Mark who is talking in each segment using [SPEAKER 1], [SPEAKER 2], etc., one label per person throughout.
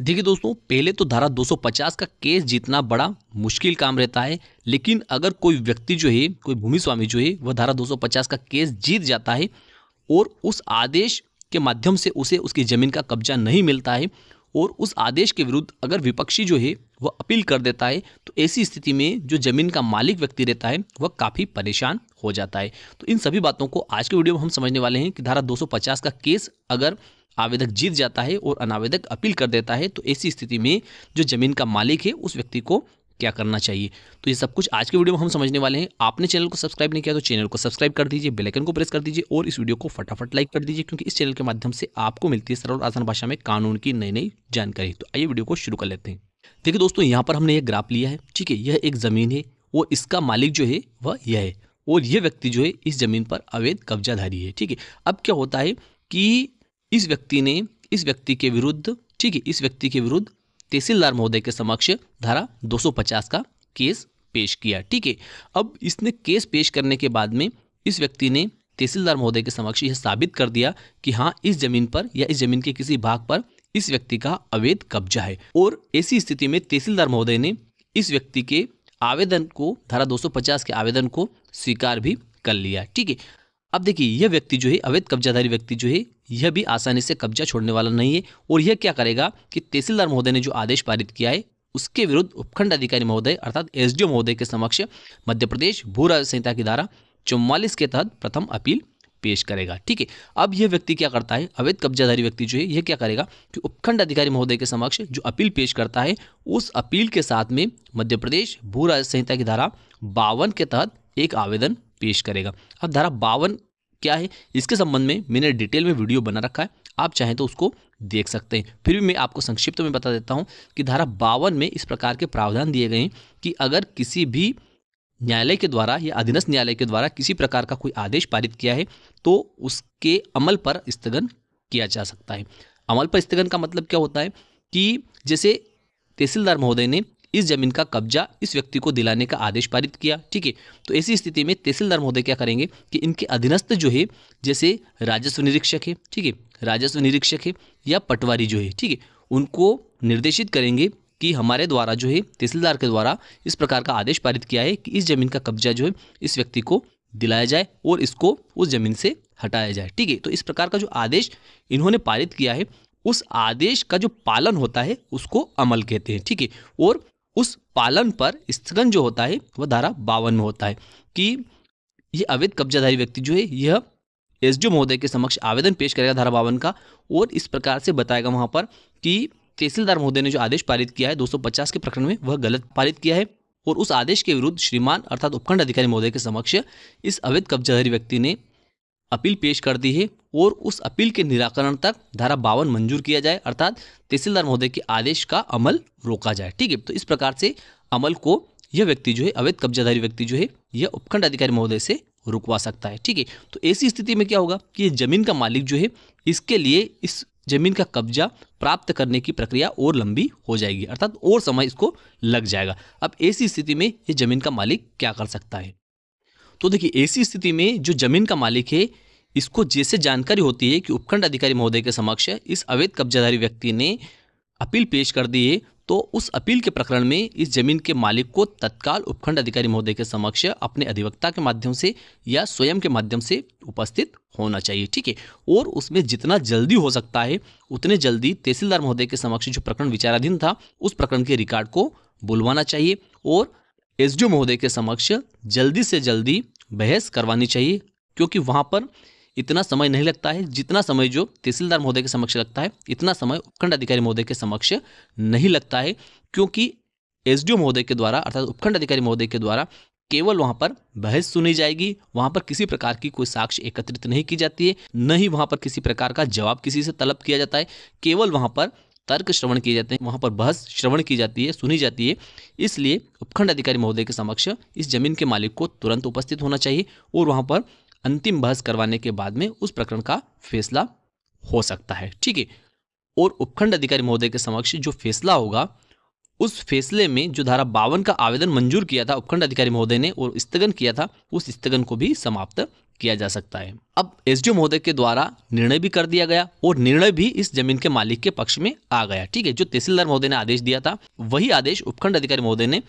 [SPEAKER 1] देखिए दोस्तों पहले तो धारा 250 का केस जीतना बड़ा मुश्किल काम रहता है लेकिन अगर कोई व्यक्ति जो है कोई भूमि स्वामी जो है वह धारा 250 का केस जीत जाता है और उस आदेश के माध्यम से उसे उसकी ज़मीन का कब्जा नहीं मिलता है और उस आदेश के विरुद्ध अगर विपक्षी जो है वह अपील कर देता है तो ऐसी स्थिति में जो ज़मीन का मालिक व्यक्ति रहता है वह काफ़ी परेशान हो जाता है तो इन सभी बातों को आज के वीडियो में हम समझने वाले हैं कि धारा 250 का केस अगर आवेदक जीत जाता है और अनावेदक अपील कर देता है तो ऐसी स्थिति में जो ज़मीन का मालिक है उस व्यक्ति को क्या करना चाहिए तो ये सब कुछ आज के वीडियो में हम समझने वाले हैं आपने चैनल को सब्सक्राइब नहीं किया तो चैनल को सब्सक्राइब कर दीजिए बेल आइकन को प्रेस कर दीजिए और इस वीडियो को फटाफट लाइक कर दीजिए क्योंकि इस चैनल के माध्यम से आपको मिलती है सरल आसान भाषा में कानून की नई नई जानकारी तो आइए वीडियो को शुरू कर लेते हैं देखिए दोस्तों यहाँ पर हमने एक ग्राफ लिया है ठीक है यह एक ज़मीन है और इसका मालिक जो है वह यह है और यह व्यक्ति जो है इस ज़मीन पर अवैध कब्जाधारी है ठीक है अब क्या होता है कि इस व्यक्ति ने इस व्यक्ति के विरुद्ध ठीक है इस व्यक्ति के विरुद्ध तहसीलदार महोदय के समक्ष धारा 250 का केस पेश किया ठीक है अब इसने केस पेश करने के बाद में इस व्यक्ति ने तहसीलदार महोदय के समक्ष यह साबित कर दिया कि हाँ इस जमीन पर या इस जमीन के किसी भाग पर इस व्यक्ति का अवैध कब्जा है और ऐसी स्थिति में तहसीलदार महोदय ने इस व्यक्ति के आवेदन को धारा 250 के आवेदन को स्वीकार भी कर लिया ठीक है अब देखिए यह व्यक्ति जो है अवैध कब्जाधारी व्यक्ति जो है यह भी आसानी से कब्जा छोड़ने वाला नहीं है और यह क्या करेगा कि तहसीलदार महोदय ने जो आदेश पारित किया है उसके विरुद्ध उपखंड अधिकारी महोदय अर्थात एसडीओ महोदय के समक्ष मध्य प्रदेश भू राज संहिता की धारा चौवालीस के तहत प्रथम अपील पेश करेगा ठीक है अब यह व्यक्ति क्या करता है अवैध कब्जाधारी व्यक्ति जो है यह क्या करेगा कि उपखंड अधिकारी महोदय के समक्ष जो अपील पेश करता है उस अपील के साथ में मध्य प्रदेश भू राज संहिता की धारा बावन के तहत एक आवेदन पेश करेगा अब धारा बावन क्या है इसके संबंध में मैंने डिटेल में वीडियो बना रखा है आप चाहें तो उसको देख सकते हैं फिर भी मैं आपको संक्षिप्त में बता देता हूँ कि धारा बावन में इस प्रकार के प्रावधान दिए गए हैं कि अगर किसी भी न्यायालय के द्वारा या अधीनस्थ न्यायालय के द्वारा किसी प्रकार का कोई आदेश पारित किया है तो उसके अमल पर स्थगन किया जा सकता है अमल पर स्थगन का मतलब क्या होता है कि जैसे तहसीलदार महोदय ने इस जमीन का कब्जा इस व्यक्ति को दिलाने का आदेश पारित किया ठीक है तो ऐसी स्थिति में तहसीलदार महोदय क्या करेंगे कि इनके अधीनस्थ जो है जैसे राजस्व निरीक्षक है ठीक है राजस्व निरीक्षक है या पटवारी जो है ठीक है उनको निर्देशित करेंगे कि हमारे द्वारा जो है तहसीलदार के द्वारा इस प्रकार का आदेश पारित किया है कि इस जमीन का कब्जा जो है इस व्यक्ति को दिलाया जाए और इसको उस जमीन से हटाया जाए ठीक है तो इस प्रकार का जो आदेश इन्होंने पारित किया है उस आदेश का जो पालन होता है उसको अमल कहते हैं ठीक है और उस पालन पर स्थगन जो होता है वह धारा बावन में होता है कि ये अवैध कब्जाधारी व्यक्ति जो है यह एस डी महोदय के समक्ष आवेदन पेश करेगा धारा बावन का और इस प्रकार से बताएगा वहाँ पर कि तहसीलदार महोदय ने जो आदेश पारित किया है 250 के प्रकरण में वह गलत पारित किया है और उस आदेश के विरुद्ध श्रीमान अर्थात उपखंड अधिकारी महोदय के समक्ष इस अवैध कब्जाधारी व्यक्ति ने अपील पेश कर दी है और उस अपील के निराकरण तक धारा बावन मंजूर किया जाए अर्थात तहसीलदार महोदय के आदेश का अमल रोका जाए ठीक है तो इस प्रकार से अमल को यह व्यक्ति जो है अवैध कब्जाधारी व्यक्ति जो है यह उपखंड अधिकारी महोदय से रुकवा सकता है ठीक है तो ऐसी स्थिति में क्या होगा कि जमीन का मालिक जो है इसके लिए इस जमीन का कब्जा प्राप्त करने की प्रक्रिया और लंबी हो जाएगी अर्थात और समय इसको लग जाएगा अब ऐसी स्थिति में यह जमीन का मालिक क्या कर सकता है तो देखिए ऐसी स्थिति में जो जमीन का मालिक है इसको जैसे जानकारी होती है कि उपखंड अधिकारी महोदय के समक्ष इस अवैध कब्जाधारी व्यक्ति ने अपील पेश कर दी है तो उस अपील के प्रकरण में इस जमीन के मालिक को तत्काल उपखंड अधिकारी महोदय के समक्ष अपने अधिवक्ता के माध्यम से या स्वयं के माध्यम से उपस्थित होना चाहिए ठीक है और उसमें जितना जल्दी हो सकता है उतने जल्दी तहसीलदार महोदय के समक्ष जो प्रकरण विचाराधीन था उस प्रकरण के रिकॉर्ड को बुलवाना चाहिए और एसडीओ महोदय के समक्ष जल्दी से जल्दी बहस करवानी चाहिए क्योंकि वहाँ पर इतना समय नहीं लगता है जितना समय जो तहसीलदार महोदय के समक्ष लगता है इतना समय उपखंड अधिकारी महोदय के समक्ष नहीं लगता है क्योंकि एस महोदय के द्वारा अर्थात उपखंड अधिकारी महोदय के द्वारा केवल वहाँ पर बहस सुनी जाएगी वहाँ पर किसी प्रकार की कोई साक्ष्य एकत्रित नहीं की जाती है न ही वहाँ पर किसी प्रकार का जवाब किसी से तलब किया जाता है केवल वहाँ पर तर्क श्रवण किए जाते हैं वहाँ पर बहस श्रवण की जाती है सुनी जाती है इसलिए उपखंड अधिकारी महोदय के समक्ष इस जमीन के मालिक को तुरंत उपस्थित होना चाहिए और वहाँ पर अंतिम बहस करवाने के बाद में उस प्रकरण का फैसला हो सकता है ठीक है और उपखंड अधिकारी महोदय के समक्ष जो फैसला होगा उस फैसले में जो धारा बावन का आवेदन मंजूर किया था उपखंड अधिकारी महोदय ने और स्थगन किया था उस स्थगन को भी समाप्त किया जा सकता है अब एसडीओ महोदय के द्वारा निर्णय भी कर दिया गया और निर्णय भी इस जमीन के मालिक के पक्ष में आ गया ठीक है जो तहसीलदार महोदय ने आदेश दिया था वही आदेश उपखंड अधिकारी महोदय ने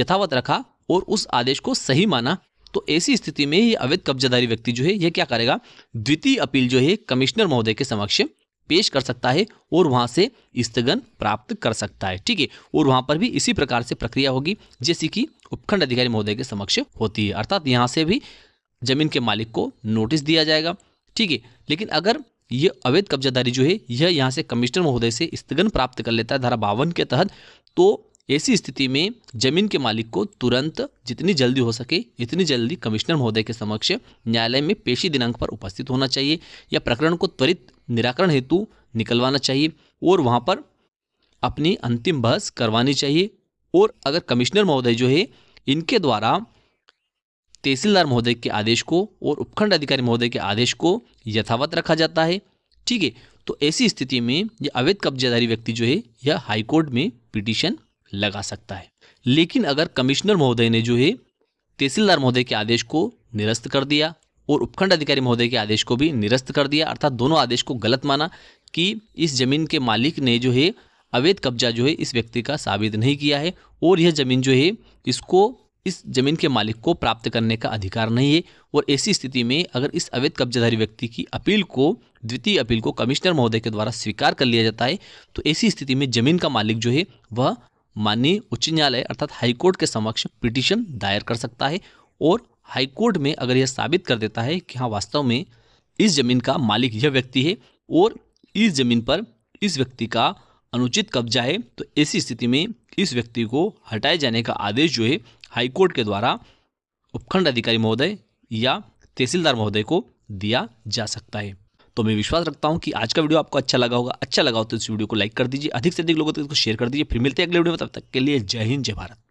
[SPEAKER 1] यथावत रखा और उस आदेश को सही माना तो ऐसी स्थिति में ये अवैध कब्जाधारी व्यक्ति जो है यह क्या करेगा द्वितीय अपील जो है कमिश्नर महोदय के समक्ष पेश कर सकता है और वहां से स्थगन प्राप्त कर सकता है ठीक है और वहां पर भी इसी प्रकार से प्रक्रिया होगी जैसी कि उपखंड अधिकारी महोदय के समक्ष होती है अर्थात यहाँ से भी जमीन के मालिक को नोटिस दिया जाएगा ठीक है लेकिन अगर यह अवैध कब्जादारी जो है यह यहाँ से कमिश्नर महोदय से स्थगन प्राप्त कर लेता है धारा बावन के तहत तो ऐसी स्थिति में जमीन के मालिक को तुरंत जितनी जल्दी हो सके इतनी जल्दी कमिश्नर महोदय के समक्ष न्यायालय में पेशी दिनांक पर उपस्थित होना चाहिए या प्रकरण को त्वरित निराकरण हेतु निकलवाना चाहिए और वहाँ पर अपनी अंतिम बहस करवानी चाहिए और अगर कमिश्नर महोदय जो है इनके द्वारा तहसीलदार महोदय के आदेश को और उपखंड अधिकारी महोदय के आदेश को यथावत रखा जाता है ठीक है तो ऐसी स्थिति में यह अवैध कब्जेदारी व्यक्ति जो है यह हाईकोर्ट में पिटीशन लगा सकता है लेकिन अगर कमिश्नर महोदय ने जो है तहसीलदार महोदय के आदेश को निरस्त कर दिया और उपखंड अधिकारी महोदय के आदेश को भी निरस्त कर दिया अर्थात दोनों आदेश को गलत माना कि इस जमीन के मालिक ने जो है अवैध कब्जा जो है इस व्यक्ति का साबित नहीं किया है और यह जमीन जो है इसको इस जमीन के मालिक को प्राप्त करने का अधिकार नहीं है और ऐसी स्थिति में अगर इस अवैध कब्जाधारी व्यक्ति की अपील को द्वितीय अपील को कमिश्नर महोदय के द्वारा स्वीकार कर लिया जाता है तो ऐसी स्थिति में जमीन का मालिक जो है वह माननीय उच्च न्यायालय अर्थात हाईकोर्ट के समक्ष पिटिशन दायर कर सकता है और हाईकोर्ट में अगर यह साबित कर देता है कि हाँ वास्तव में इस जमीन का मालिक यह व्यक्ति है और इस जमीन पर इस व्यक्ति का अनुचित कब्जा है तो ऐसी स्थिति में इस व्यक्ति को हटाए जाने का आदेश जो है हाईकोर्ट के द्वारा उपखंड अधिकारी महोदय या तहसीलदार महोदय को दिया जा सकता है तो मैं विश्वास रखता हूँ कि आज का वीडियो आपको अच्छा लगा होगा अच्छा लगा हो तो इस वीडियो को लाइक कर दीजिए अधिक से अधिक लोगों तक इसको शेयर कर दीजिए फिर मिलते हैं अगले वीडियो में तब तक के लिए जय हिंद जय भारत